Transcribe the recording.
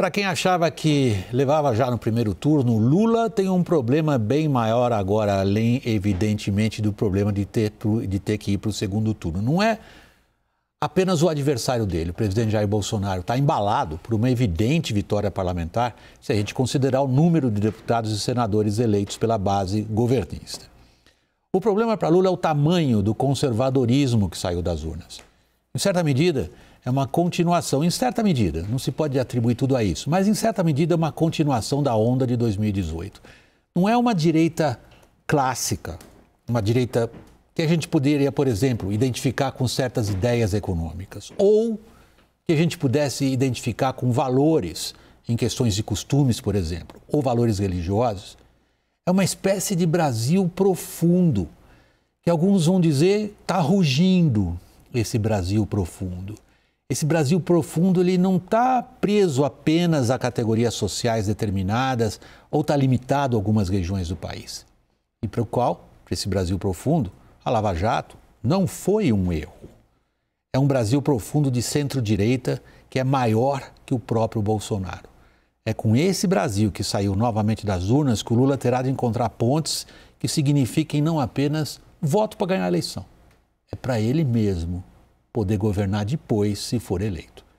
Para quem achava que levava já no primeiro turno, Lula tem um problema bem maior agora, além, evidentemente, do problema de ter, de ter que ir para o segundo turno. Não é apenas o adversário dele, o presidente Jair Bolsonaro, está embalado por uma evidente vitória parlamentar, se a gente considerar o número de deputados e senadores eleitos pela base governista. O problema para Lula é o tamanho do conservadorismo que saiu das urnas. Em certa medida, é uma continuação, em certa medida, não se pode atribuir tudo a isso, mas em certa medida é uma continuação da onda de 2018. Não é uma direita clássica, uma direita que a gente poderia, por exemplo, identificar com certas ideias econômicas, ou que a gente pudesse identificar com valores em questões de costumes, por exemplo, ou valores religiosos. É uma espécie de Brasil profundo, que alguns vão dizer está rugindo, esse Brasil profundo. Esse Brasil profundo ele não está preso apenas a categorias sociais determinadas ou está limitado a algumas regiões do país. E para o qual, para esse Brasil profundo, a Lava Jato não foi um erro. É um Brasil profundo de centro-direita que é maior que o próprio Bolsonaro. É com esse Brasil que saiu novamente das urnas que o Lula terá de encontrar pontes que signifiquem não apenas voto para ganhar a eleição, é para ele mesmo poder governar depois, se for eleito.